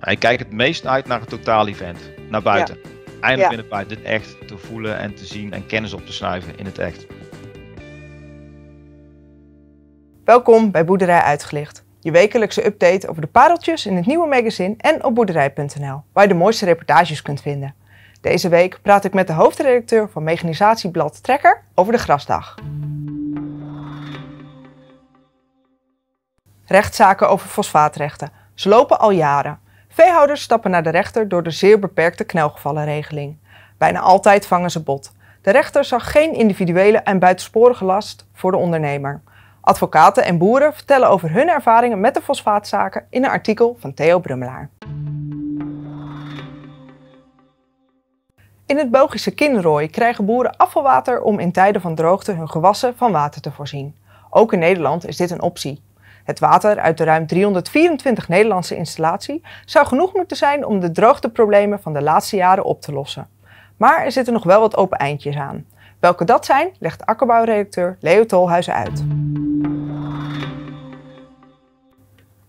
Ik kijk het meest uit naar het totaal event, naar buiten. Eindelijk in het buiten, dit echt te voelen en te zien en kennis op te snuiven in het echt. Welkom bij Boerderij Uitgelicht. Je wekelijkse update over de pareltjes in het nieuwe magazine en op boerderij.nl, waar je de mooiste reportages kunt vinden. Deze week praat ik met de hoofdredacteur van mechanisatieblad Trekker over de grasdag. Rechtszaken over fosfaatrechten. Ze lopen al jaren. Veehouders stappen naar de rechter door de zeer beperkte knelgevallenregeling. Bijna altijd vangen ze bot. De rechter zag geen individuele en buitensporige last voor de ondernemer. Advocaten en boeren vertellen over hun ervaringen met de fosfaatzaken in een artikel van Theo Brummelaar. In het Belgische Kinrooi krijgen boeren afvalwater om in tijden van droogte hun gewassen van water te voorzien. Ook in Nederland is dit een optie. Het water uit de ruim 324 Nederlandse installatie zou genoeg moeten zijn om de droogteproblemen van de laatste jaren op te lossen. Maar er zitten nog wel wat open eindjes aan. Welke dat zijn, legt akkerbouwredacteur Leo Tolhuizen uit.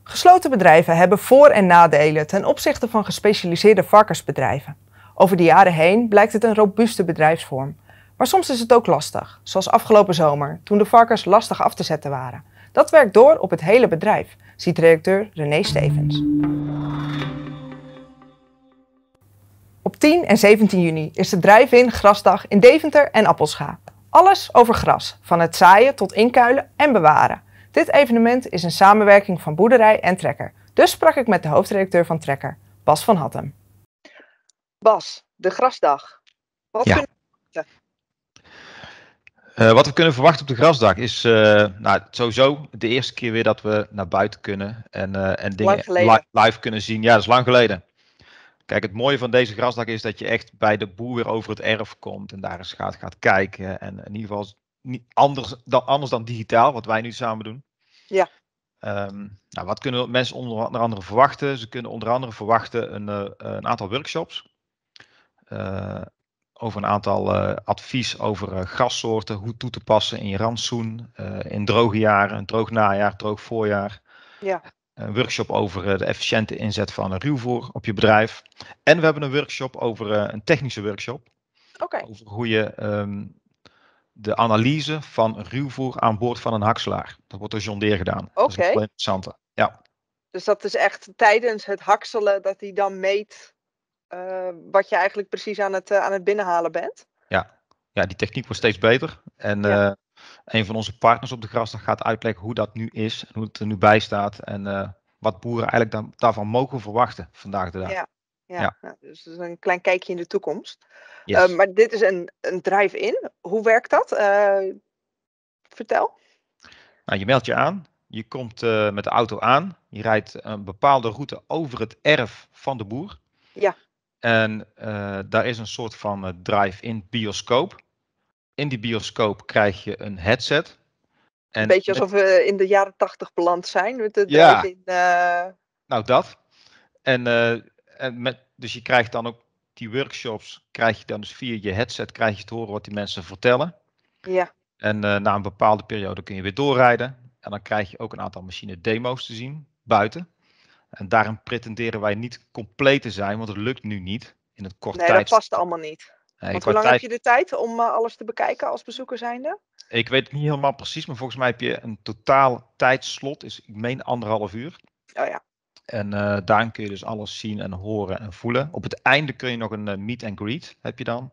Gesloten bedrijven hebben voor- en nadelen ten opzichte van gespecialiseerde varkensbedrijven. Over de jaren heen blijkt het een robuuste bedrijfsvorm. Maar soms is het ook lastig, zoals afgelopen zomer, toen de varkens lastig af te zetten waren. Dat werkt door op het hele bedrijf, ziet redacteur René Stevens. Op 10 en 17 juni is de drijf-in grasdag in Deventer en Appelscha. Alles over gras, van het zaaien tot inkuilen en bewaren. Dit evenement is een samenwerking van boerderij en trekker. Dus sprak ik met de hoofdredacteur van Trekker, Bas van Hattem. Bas, de grasdag. Wat ja. kunnen eh, wat we kunnen verwachten op de grasdag is eh, nou, sowieso de eerste keer weer dat we naar buiten kunnen en, eh, en dingen live kunnen zien. Ja, dat is lang geleden. Kijk, het mooie van deze grasdag is dat je echt bij de boer weer over het erf komt en daar eens gaat, gaat kijken. En in ieder geval niet anders, dan, anders dan digitaal, wat wij nu samen doen. Ja. Ehm, nou, wat kunnen mensen onder andere verwachten? Ze kunnen onder andere verwachten een, een aantal workshops over een aantal uh, advies over uh, grassoorten, hoe toe te passen in je rantsoen, eh, in droge jaren, een droog najaar, droog voorjaar. Ja. Een workshop over de efficiënte inzet van een ruwvoer op je bedrijf. En we hebben een workshop over een technische workshop. Over hoe je ehm, de analyse van ruwvoer aan boord van een hakselaar. Dat wordt door John Deere gedaan. Oké. Dat is wel interessant. Ja. Dus dat is echt tijdens het hakselen dat hij dan meet eh, wat je eigenlijk precies aan het, eh, aan het binnenhalen bent. Ja. ja, die techniek wordt steeds beter. En eh, een van onze partners op de grasdag gaat uitleggen hoe dat nu is, en hoe het er nu bij staat en wat boeren eigenlijk daarvan mogen verwachten vandaag de dag. Ja. Ja, ja. Nou, dus een klein kijkje in de toekomst. Yes. maar dit is een, een drive-in. Hoe werkt dat? vertel. Nou, je meldt je aan. Je komt met de auto aan. Je rijdt een bepaalde route over het erf van de boer. Ja. En eh, daar is een soort van eh, drive-in bioscoop. In die bioscoop krijg je een headset. En een beetje alsof we in de jaren tachtig beland zijn. Met ja, eh. nou dat. En, en met, dus je krijgt dan ook die workshops, krijg je dan dus via je headset, krijg je te horen wat die mensen vertellen. Ja. En na een bepaalde periode kun je weer doorrijden. En dan krijg je ook een aantal machine demo's te zien buiten. En daarom pretenderen wij niet compleet te zijn, want het lukt nu niet in het kort nee, Nee, dat past allemaal niet. want hoe lang heb je de tijd om eh, alles te bekijken als bezoeker zijnde? Ik weet het niet helemaal precies, maar volgens mij heb je een totaal tijdslot, is ik meen anderhalf uur. Oh ja. En eh, daarin kun je dus alles zien en horen en voelen. Op het einde kun je nog een eh, meet and greet, heb je dan.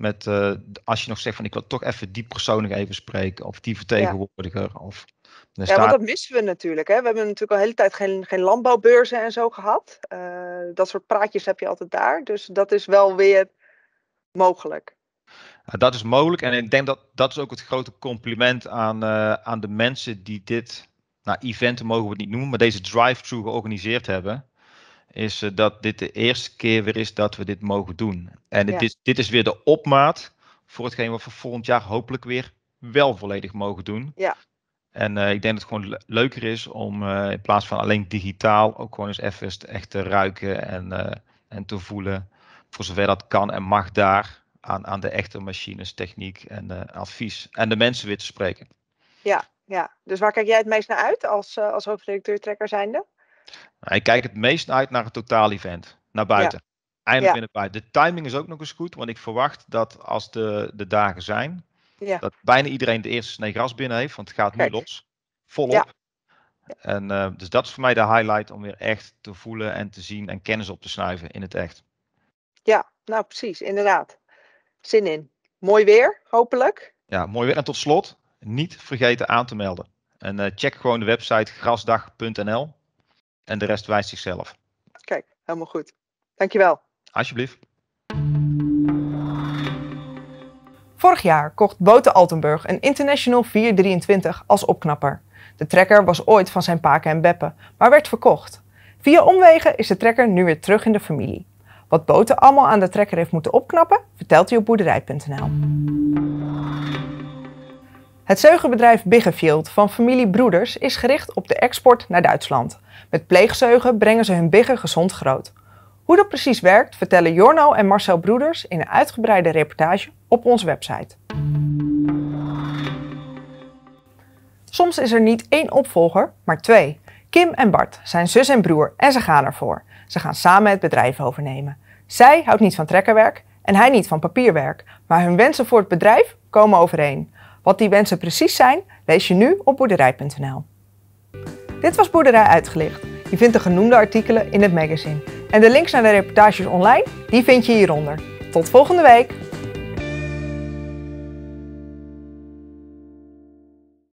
Met eh, als je nog zegt van ik wil toch even die persoon nog even spreken. Of die vertegenwoordiger. Ja. Of, ja, staat... want dat missen we natuurlijk. Hè? We hebben natuurlijk al de hele tijd geen, geen landbouwbeurzen en zo gehad. Eh, dat soort praatjes heb je altijd daar. Dus dat is wel weer mogelijk. dat is mogelijk. En ik denk dat dat is ook het grote compliment aan, eh, aan de mensen die dit nou, eventen mogen we het niet noemen, maar deze drive through georganiseerd hebben is eh, dat dit de eerste keer weer is dat we dit mogen doen. En dit, is, dit is weer de opmaat voor hetgeen wat we volgend jaar hopelijk weer wel volledig mogen doen. Ja. En eh, ik denk dat het gewoon leuker is om eh, in plaats van alleen digitaal ook gewoon eens even echt te ruiken en, en te voelen. Voor zover dat kan en mag daar aan, aan de echte machines, techniek en advies. En de mensen weer te spreken. Ja, ja, dus waar kijk jij het meest naar uit als, als hoofdredacteur-trekker zijnde? Nou, ik kijk het meest uit naar het totaal event, naar buiten. Eindelijk ja. buiten. De timing is ook nog eens goed, want ik verwacht dat als de, de dagen zijn, dat bijna iedereen de eerste snee gras binnen heeft, want het gaat nu los. Volop. En, eh, dus dat is voor mij de highlight om weer echt te voelen en te zien en kennis op te snuiven in het echt. Ja, nou precies, inderdaad. Zin in. Mooi weer, hopelijk. Ja, mooi weer. En tot slot, niet vergeten aan te melden. En eh, check gewoon de website grasdag.nl en de rest wijst zichzelf. Kijk, helemaal goed. Dankjewel. Alsjeblieft. Vorig jaar kocht Bote Altenburg een International 423 als opknapper. De trekker was ooit van zijn paken en beppen, maar werd verkocht. Via omwegen is de trekker nu weer terug in de familie. Wat Bote allemaal aan de trekker heeft moeten opknappen, vertelt hij op boerderij.nl. Het zeugenbedrijf Biggefield van familie Broeders is gericht op de export naar Duitsland. Met pleegzeugen brengen ze hun biggen gezond groot. Hoe dat precies werkt vertellen Jorno en Marcel Broeders in een uitgebreide reportage op onze website. Soms is er niet één opvolger, maar twee. Kim en Bart zijn zus en broer en ze gaan ervoor. Ze gaan samen het bedrijf overnemen. Zij houdt niet van trekkerwerk en hij niet van papierwerk, maar hun wensen voor het bedrijf komen overeen. Wat die wensen precies zijn, lees je nu op boerderij.nl. Dit was Boerderij Uitgelicht. Je vindt de genoemde artikelen in het magazine. En de links naar de reportages online, die vind je hieronder. Tot volgende week!